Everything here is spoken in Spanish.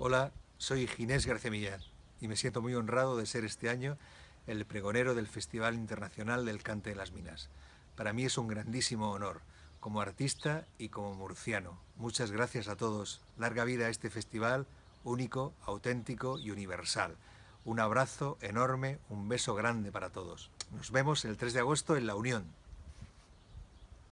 Hola, soy Ginés García Millán y me siento muy honrado de ser este año el pregonero del Festival Internacional del Cante de las Minas. Para mí es un grandísimo honor, como artista y como murciano. Muchas gracias a todos. Larga vida a este festival único, auténtico y universal. Un abrazo enorme, un beso grande para todos. Nos vemos el 3 de agosto en La Unión.